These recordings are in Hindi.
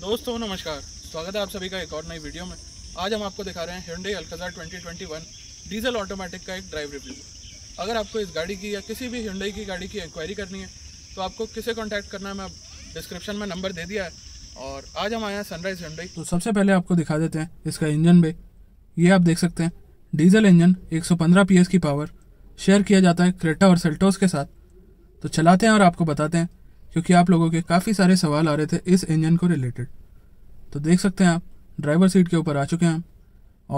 दोस्तों नमस्कार स्वागत है आप सभी का एक और नई वीडियो में आज हम आपको दिखा रहे हैं हिंडे अलकजार 2021 डीजल ऑटोमेटिक का एक ड्राइव रिव्यू अगर आपको इस गाड़ी की या किसी भी हिंडई की गाड़ी की इंक्वायरी करनी है तो आपको किसे कॉन्टैक्ट करना है मैं डिस्क्रिप्शन में नंबर दे दिया है और आज हम आए हैं सनराइज हिंडई तो सबसे पहले आपको दिखा देते हैं इसका इंजन भी ये आप देख सकते हैं डीजल इंजन एक सौ की पावर शेयर किया जाता है क्रेटा और सेल्टोस के साथ तो चलाते हैं और आपको बताते हैं क्योंकि आप लोगों के काफ़ी सारे सवाल आ रहे थे इस इंजन को रिलेटेड तो देख सकते हैं आप ड्राइवर सीट के ऊपर आ चुके हैं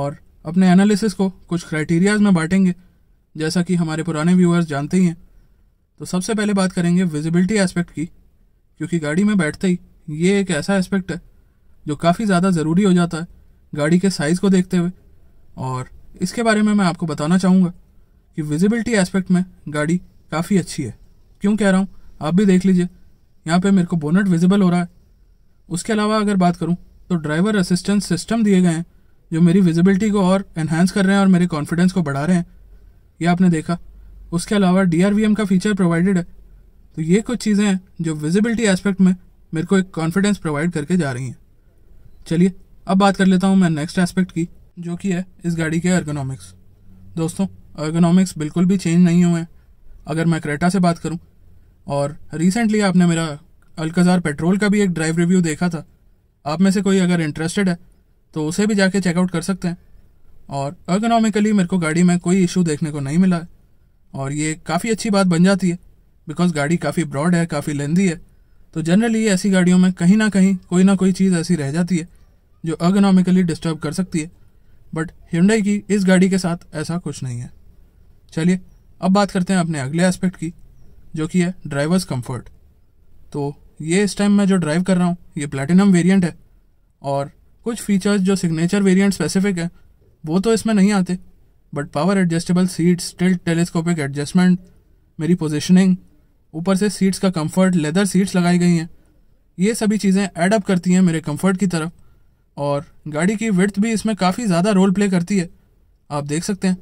और अपने एनालिसिस को कुछ क्राइटेरियाज में बांटेंगे जैसा कि हमारे पुराने व्यूअर्स जानते ही हैं तो सबसे पहले बात करेंगे विजिबिलिटी एस्पेक्ट की क्योंकि गाड़ी में बैठते ही ये एक ऐसा एस्पेक्ट है जो काफ़ी ज़्यादा ज़रूरी हो जाता है गाड़ी के साइज़ को देखते हुए और इसके बारे में मैं आपको बताना चाहूँगा कि विजिबिलिटी एस्पेक्ट में गाड़ी काफ़ी अच्छी है क्यों कह रहा हूँ आप भी देख लीजिए यहाँ पे मेरे को बोनट विजिबल हो रहा है उसके अलावा अगर बात करूँ तो ड्राइवर असिस्टेंस सिस्टम दिए गए हैं जो मेरी विजिबिलिटी को और एनहेंस कर रहे हैं और मेरे कॉन्फिडेंस को बढ़ा रहे हैं ये आपने देखा उसके अलावा डी का फीचर प्रोवाइडेड है तो ये कुछ चीज़ें हैं जो विजिबिलिटी एस्पेक्ट में मेरे को एक कॉन्फिडेंस प्रोवाइड करके जा रही हैं चलिए अब बात कर लेता हूँ मैं नेक्स्ट एस्पेक्ट की जो कि है इस गाड़ी के अर्गोनॉमिक्स दोस्तों अर्गोनॉमिक्स बिल्कुल भी चेंज नहीं हुए हैं अगर मैं क्रेटा से बात करूँ और रिसेंटली आपने मेरा अलकज़ार पेट्रोल का भी एक ड्राइव रिव्यू देखा था आप में से कोई अगर इंटरेस्टेड है तो उसे भी जाके चेकआउट कर सकते हैं और अर्गोनॉमिकली मेरे को गाड़ी में कोई इशू देखने को नहीं मिला है और ये काफ़ी अच्छी बात बन जाती है बिकॉज गाड़ी काफ़ी ब्रॉड है काफ़ी लेंदी है तो जनरली ऐसी गाड़ियों में कहीं ना कहीं कोई ना कोई चीज़ ऐसी रह जाती है जो अर्गोनॉमिकली डिस्टर्ब कर सकती है बट हिंडई की इस गाड़ी के साथ ऐसा कुछ नहीं है चलिए अब बात करते हैं अपने अगले एस्पेक्ट की जो कि है ड्राइवर्स कंफर्ट तो ये इस टाइम मैं जो ड्राइव कर रहा हूँ ये प्लेटिनम वेरिएंट है और कुछ फीचर्स जो सिग्नेचर वेरिएंट स्पेसिफिक है वो तो इसमें नहीं आते but power adjustable seats still telescopic adjustment मेरी पोजिशनिंग ऊपर से सीट्स का कंफर्ट लेदर सीट्स लगाई गई हैं ये सभी चीज़ें ऐड अप करती हैं मेरे कंफर्ट की तरफ और गाड़ी की विर्थ भी इसमें काफ़ी ज़्यादा रोल प्ले करती है आप देख सकते हैं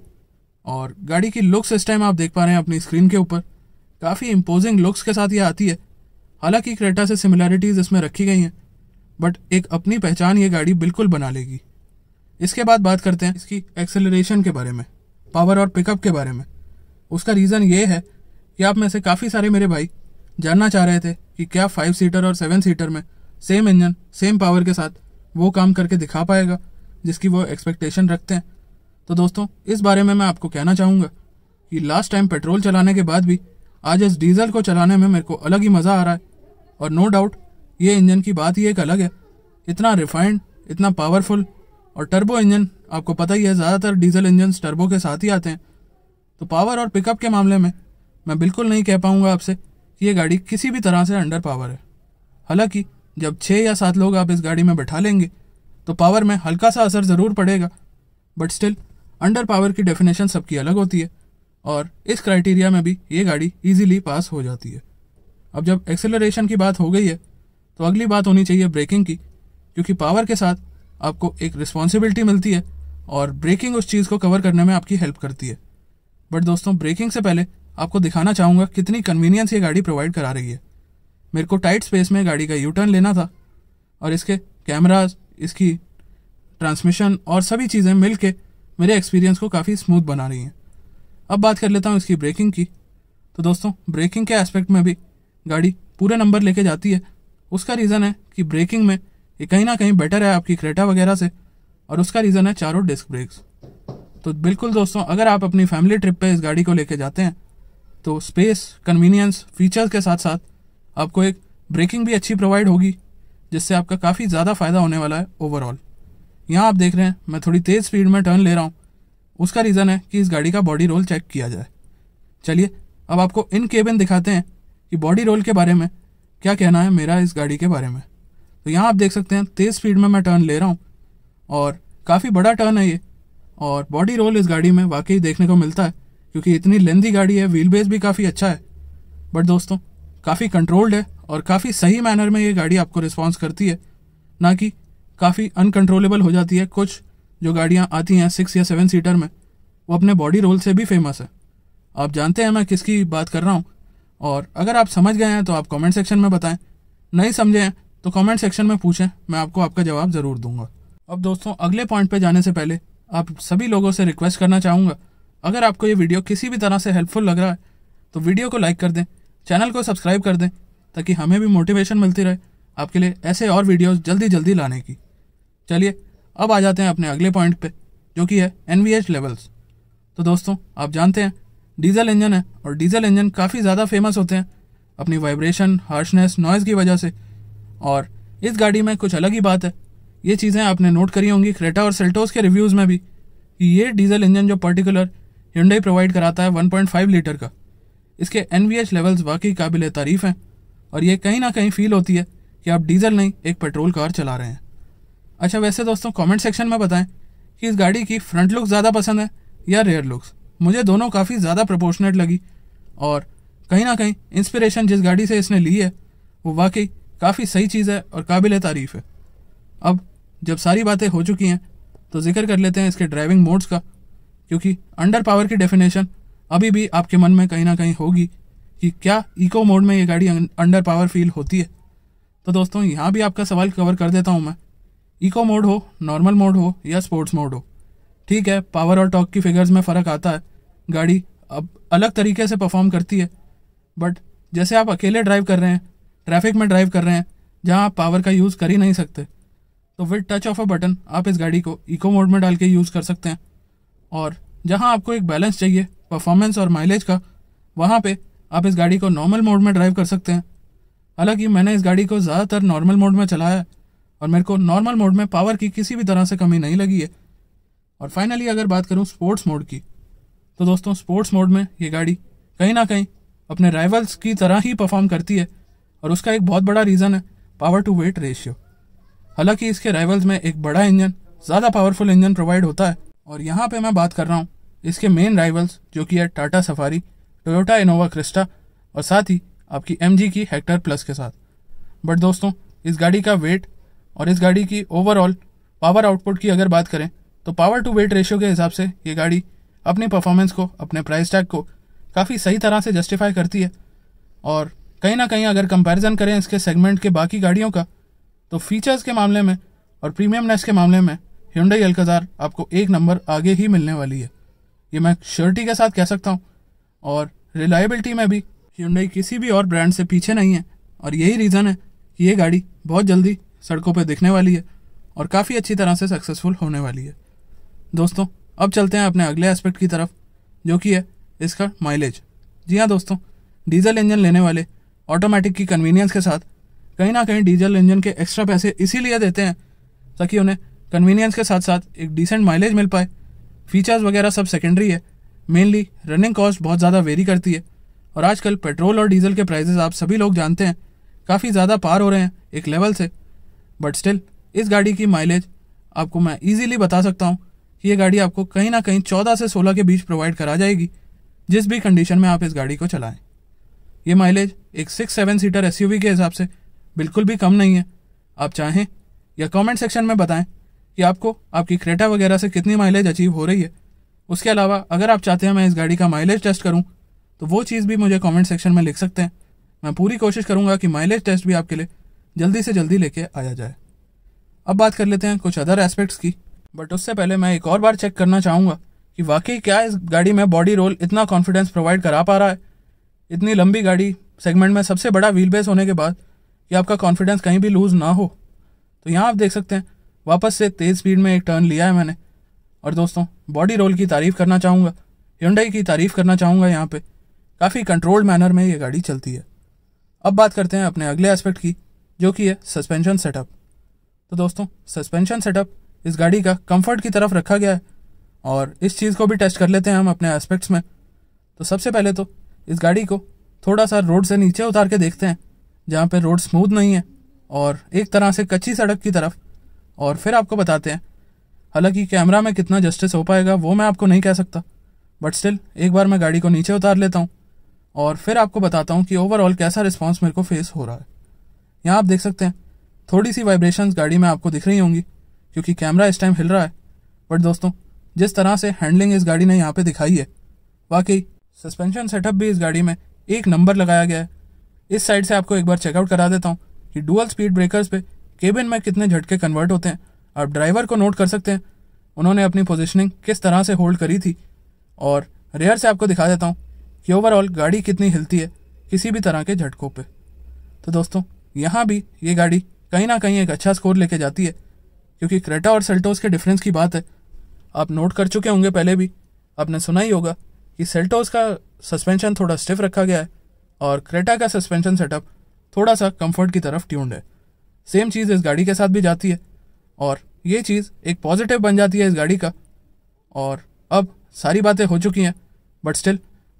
और गाड़ी की लुक्स इस टाइम आप देख पा रहे हैं अपनी स्क्रीन के ऊपर काफ़ी इम्पोजिंग लुक्स के साथ ये आती है हालांकि क्रेटा से सिमिलैरिटीज़ इसमें रखी गई हैं बट एक अपनी पहचान ये गाड़ी बिल्कुल बना लेगी इसके बाद बात करते हैं इसकी एक्सेलरेशन के बारे में पावर और पिकअप के बारे में उसका रीज़न ये है कि आप में से काफ़ी सारे मेरे भाई जानना चाह रहे थे कि क्या फाइव सीटर और सेवन सीटर में सेम इंजन सेम पावर के साथ वो काम करके दिखा पाएगा जिसकी वो एक्सपेक्टेशन रखते हैं तो दोस्तों इस बारे में मैं आपको कहना चाहूँगा कि लास्ट टाइम पेट्रोल चलाने के बाद भी आज इस डीजल को चलाने में मेरे को अलग ही मज़ा आ रहा है और नो डाउट ये इंजन की बात ही एक अलग है इतना रिफाइंड इतना पावरफुल और टर्बो इंजन आपको पता ही है ज़्यादातर डीजल इंजन टर्बो के साथ ही आते हैं तो पावर और पिकअप के मामले में मैं बिल्कुल नहीं कह पाऊँगा आपसे कि ये गाड़ी किसी भी तरह से अंडर पावर है हालांकि जब छः या सात लोग आप इस गाड़ी में बैठा लेंगे तो पावर में हल्का सा असर ज़रूर पड़ेगा बट स्टिल अंडर पावर की डेफिनेशन सबकी अलग होती है और इस क्राइटेरिया में भी ये गाड़ी इजीली पास हो जाती है अब जब एक्सेलरेशन की बात हो गई है तो अगली बात होनी चाहिए ब्रेकिंग की क्योंकि पावर के साथ आपको एक रिस्पॉन्सिबिलिटी मिलती है और ब्रेकिंग उस चीज़ को कवर करने में आपकी हेल्प करती है बट दोस्तों ब्रेकिंग से पहले आपको दिखाना चाहूँगा कितनी कन्वीनियंस ये गाड़ी प्रोवाइड करा रही है मेरे को टाइट स्पेस में गाड़ी का यू टर्न लेना था और इसके कैमराज इसकी ट्रांसमिशन और सभी चीज़ें मिल के मेरे एक्सपीरियंस को काफ़ी स्मूथ बना रही हैं अब बात कर लेता हूँ इसकी ब्रेकिंग की तो दोस्तों ब्रेकिंग के एस्पेक्ट में भी गाड़ी पूरे नंबर लेके जाती है उसका रीज़न है कि ब्रेकिंग में ये कहीं ना कहीं बेटर है आपकी क्रेटा वगैरह से और उसका रीज़न है चारों डिस्क ब्रेक्स तो बिल्कुल दोस्तों अगर आप अपनी फैमिली ट्रिप पे इस गाड़ी को लेके जाते हैं तो स्पेस कन्वीनियंस फीचर्स के साथ साथ आपको एक ब्रेकिंग भी अच्छी प्रोवाइड होगी जिससे आपका काफ़ी ज़्यादा फ़ायदा होने वाला है ओवरऑल यहाँ आप देख रहे हैं मैं थोड़ी तेज़ स्पीड में टर्न ले रहा हूँ उसका रीज़न है कि इस गाड़ी का बॉडी रोल चेक किया जाए चलिए अब आपको इन केबिन दिखाते हैं कि बॉडी रोल के बारे में क्या कहना है मेरा इस गाड़ी के बारे में तो यहाँ आप देख सकते हैं तेज़ स्पीड में मैं टर्न ले रहा हूँ और काफ़ी बड़ा टर्न है ये और बॉडी रोल इस गाड़ी में वाकई देखने को मिलता है क्योंकि इतनी लेंदी गाड़ी है व्हील बेस भी काफ़ी अच्छा है बट दोस्तों काफ़ी कंट्रोल्ड है और काफ़ी सही मैनर में ये गाड़ी आपको रिस्पॉन्स करती है ना कि काफ़ी अनकंट्रोलेबल हो जाती है कुछ जो गाड़ियाँ आती हैं सिक्स या सेवन सीटर में वो अपने बॉडी रोल से भी फेमस है आप जानते हैं मैं किसकी बात कर रहा हूँ और अगर आप समझ गए हैं तो आप कमेंट सेक्शन में बताएं नहीं समझे हैं तो कमेंट सेक्शन में पूछें मैं आपको आपका जवाब ज़रूर दूंगा अब दोस्तों अगले पॉइंट पे जाने से पहले आप सभी लोगों से रिक्वेस्ट करना चाहूँगा अगर आपको ये वीडियो किसी भी तरह से हेल्पफुल लग रहा है तो वीडियो को लाइक कर दें चैनल को सब्सक्राइब कर दें ताकि हमें भी मोटिवेशन मिलती रहे आपके लिए ऐसे और वीडियोज़ जल्दी जल्दी लाने की चलिए अब आ जाते हैं अपने अगले पॉइंट पे जो कि है एन लेवल्स तो दोस्तों आप जानते हैं डीजल इंजन है और डीजल इंजन काफ़ी ज़्यादा फेमस होते हैं अपनी वाइब्रेशन हार्शनेस नॉइज़ की वजह से और इस गाड़ी में कुछ अलग ही बात है ये चीज़ें आपने नोट करी होंगी क्रेटा और सेल्टोस के रिव्यूज़ में भी कि ये डीजल इंजन जो पर्टिकुलर हिंडई प्रोवाइड कराता है 1.5 लीटर का इसके एन लेवल्स वाकई काबिल तारीफ़ हैं और ये कहीं ना कहीं फील होती है कि आप डीजल नहीं एक पेट्रोल कार चला रहे हैं अच्छा वैसे दोस्तों कमेंट सेक्शन में बताएं कि इस गाड़ी की फ्रंट लुक ज़्यादा पसंद है या रेयर लुक्स मुझे दोनों काफ़ी ज़्यादा प्रपोर्शनेट लगी और कहीं ना कहीं इंस्पिरेशन जिस गाड़ी से इसने ली है वो वाकई काफ़ी सही चीज़ है और काबिल तारीफ़ है अब जब सारी बातें हो चुकी हैं तो जिक्र कर लेते हैं इसके ड्राइविंग मोड्स का क्योंकि अंडर पावर की डेफिनेशन अभी भी आपके मन में कहीं ना कहीं होगी कि क्या इको मोड में ये गाड़ी अंडर पावर फील होती है तो दोस्तों यहाँ भी आपका सवाल कवर कर देता हूँ मैं इको मोड हो नॉर्मल मोड हो या स्पोर्ट्स मोड हो ठीक है पावर और टॉक की फिगर्स में फ़र्क आता है गाड़ी अब अलग तरीके से परफॉर्म करती है बट जैसे आप अकेले ड्राइव कर रहे हैं ट्रैफिक में ड्राइव कर रहे हैं जहाँ आप पावर का यूज़ कर ही नहीं सकते तो with touch of a button आप इस गाड़ी को इको मोड में डाल के यूज़ कर सकते हैं और जहाँ आपको एक बैलेंस चाहिए परफॉर्मेंस और माइलेज का वहाँ पे आप इस गाड़ी को नॉर्मल मोड में ड्राइव कर सकते हैं हालांकि मैंने इस गाड़ी को ज़्यादातर नॉर्मल मोड में चलाया है और मेरे को नॉर्मल मोड में पावर की किसी भी तरह से कमी नहीं लगी है और फाइनली अगर बात करूँ स्पोर्ट्स मोड की तो दोस्तों स्पोर्ट्स मोड में ये गाड़ी कहीं ना कहीं अपने राइवल्स की तरह ही परफॉर्म करती है और उसका एक बहुत बड़ा रीज़न है पावर टू वेट रेशियो हालांकि इसके राइवल्स में एक बड़ा इंजन ज़्यादा पावरफुल इंजन प्रोवाइड होता है और यहाँ पे मैं बात कर रहा हूँ इसके मेन राइवल्स जो कि है Tata Safari Toyota Innova Crysta और साथ ही आपकी एम की हेक्टर प्लस के साथ बट दोस्तों इस गाड़ी का वेट और इस गाड़ी की ओवरऑल पावर आउटपुट की अगर बात करें तो पावर टू वेट रेशियो के हिसाब से ये गाड़ी अपनी परफॉर्मेंस को अपने प्राइस टैग को काफ़ी सही तरह से जस्टिफाई करती है और कहीं ना कहीं अगर कंपैरिजन करें इसके सेगमेंट के बाकी गाड़ियों का तो फीचर्स के मामले में और प्रीमियमनेस के मामले में हिंडई अलकजार आपको एक नंबर आगे ही मिलने वाली है ये मैं श्योरिटी के साथ कह सकता हूँ और रिलायबिलिटी में भी हिंडई किसी भी और ब्रांड से पीछे नहीं है और यही रीज़न है कि ये गाड़ी बहुत जल्दी सड़कों पर दिखने वाली है और काफ़ी अच्छी तरह से सक्सेसफुल होने वाली है दोस्तों अब चलते हैं अपने अगले एस्पेक्ट की तरफ जो कि है इसका माइलेज जी हाँ दोस्तों डीजल इंजन लेने वाले ऑटोमेटिक की कन्वीनियंस के साथ कहीं ना कहीं डीजल इंजन के एक्स्ट्रा पैसे इसीलिए देते हैं ताकि उन्हें कन्वीनियंस के साथ साथ एक डिसेंट माइलेज मिल पाए फीचर्स वगैरह सब सेकेंडरी है मेनली रनिंग कॉस्ट बहुत ज़्यादा वेरी करती है और आजकल पेट्रोल और डीजल के प्राइजेज आप सभी लोग जानते हैं काफ़ी ज़्यादा पार हो रहे हैं एक लेवल से बट स्टिल इस गाड़ी की माइलेज आपको मैं ईजिली बता सकता हूँ कि ये गाड़ी आपको कहीं ना कहीं चौदह से सोलह के बीच प्रोवाइड करा जाएगी जिस भी कंडीशन में आप इस गाड़ी को चलाएं ये माइलेज एक सिक्स सेवन सीटर एस के हिसाब से बिल्कुल भी कम नहीं है आप चाहें या कमेंट सेक्शन में बताएं कि आपको आपकी क्रेटा वगैरह से कितनी माइलेज अचीव हो रही है उसके अलावा अगर आप चाहते हैं मैं इस गाड़ी का माइलेज टेस्ट करूं तो वो चीज़ भी मुझे कमेंट सेक्शन में लिख सकते हैं मैं पूरी कोशिश करूंगा कि माइलेज टेस्ट भी आपके लिए जल्दी से जल्दी लेके आया जाए अब बात कर लेते हैं कुछ अदर एस्पेक्ट्स की बट उससे पहले मैं एक और बार चेक करना चाहूँगा कि वाकई क्या इस गाड़ी में बॉडी रोल इतना कॉन्फिडेंस प्रोवाइड करा पा रहा है इतनी लंबी गाड़ी सेगमेंट में सबसे बड़ा व्हील बेस होने के बाद कि आपका कॉन्फिडेंस कहीं भी लूज़ ना हो तो यहाँ आप देख सकते हैं वापस से तेज़ स्पीड में एक टर्न लिया है मैंने और दोस्तों बॉडी रोल की तारीफ़ करना चाहूँगा हिंडई की तारीफ़ करना चाहूँगा यहाँ पर काफ़ी कंट्रोल्ड मैनर में ये गाड़ी चलती है अब बात करते हैं अपने अगले एस्पेक्ट की जो कि है सस्पेंशन सेटअप तो दोस्तों सस्पेंशन सेटअप इस गाड़ी का कंफर्ट की तरफ रखा गया है और इस चीज़ को भी टेस्ट कर लेते हैं हम अपने एस्पेक्ट्स में तो सबसे पहले तो इस गाड़ी को थोड़ा सा रोड से नीचे उतार के देखते हैं जहाँ पर रोड स्मूथ नहीं है और एक तरह से कच्ची सड़क की तरफ और फिर आपको बताते हैं हालांकि कैमरा में कितना जस्टिस हो पाएगा वो मैं आपको नहीं कह सकता बट स्टिल एक बार मैं गाड़ी को नीचे उतार लेता हूँ और फिर आपको बताता हूँ कि ओवरऑल कैसा रिस्पॉन्स मेरे को फेस हो रहा है यहाँ आप देख सकते हैं थोड़ी सी वाइब्रेशंस गाड़ी में आपको दिख रही होंगी क्योंकि कैमरा इस टाइम हिल रहा है बट दोस्तों जिस तरह से हैंडलिंग इस गाड़ी ने यहाँ पे दिखाई है वाकई सस्पेंशन सेटअप भी इस गाड़ी में एक नंबर लगाया गया है इस साइड से आपको एक बार चेकआउट करा देता हूँ कि डुअल स्पीड ब्रेकर्स पे केबिन में कितने झटके कन्वर्ट होते हैं आप ड्राइवर को नोट कर सकते हैं उन्होंने अपनी पोजिशनिंग किस तरह से होल्ड करी थी और रेयर से आपको दिखा देता हूँ कि ओवरऑल गाड़ी कितनी हिलती है किसी भी तरह के झटकों पर तो दोस्तों यहाँ भी ये गाड़ी कहीं ना कहीं एक अच्छा स्कोर लेके जाती है क्योंकि क्रेटा और सेल्टोस के डिफरेंस की बात है आप नोट कर चुके होंगे पहले भी आपने सुना ही होगा कि सेल्टोस का सस्पेंशन थोड़ा स्टिफ रखा गया है और क्रेटा का सस्पेंशन सेटअप थोड़ा सा कंफर्ट की तरफ ट्यून्ड है सेम चीज़ इस गाड़ी के साथ भी जाती है और ये चीज़ एक पॉजिटिव बन जाती है इस गाड़ी का और अब सारी बातें हो चुकी हैं बट स्टिल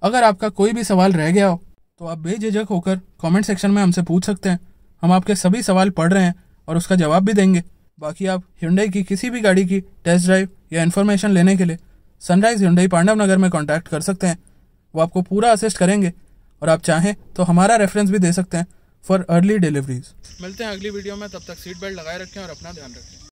अगर आपका कोई भी सवाल रह गया हो तो आप बेझिझक होकर कमेंट सेक्शन में हमसे पूछ सकते हैं हम आपके सभी सवाल पढ़ रहे हैं और उसका जवाब भी देंगे बाकी आप हिंडई की किसी भी गाड़ी की टेस्ट ड्राइव या इन्फॉर्मेशन लेने के लिए सनराइज हिंडई पांडव नगर में कॉन्टैक्ट कर सकते हैं वो आपको पूरा असिस्ट करेंगे और आप चाहें तो हमारा रेफरेंस भी दे सकते हैं फॉर अर्ली डिलीवरीज मिलते हैं अगली वीडियो में तब तक सीट बेल्ट लगाए रखें और अपना ध्यान रखें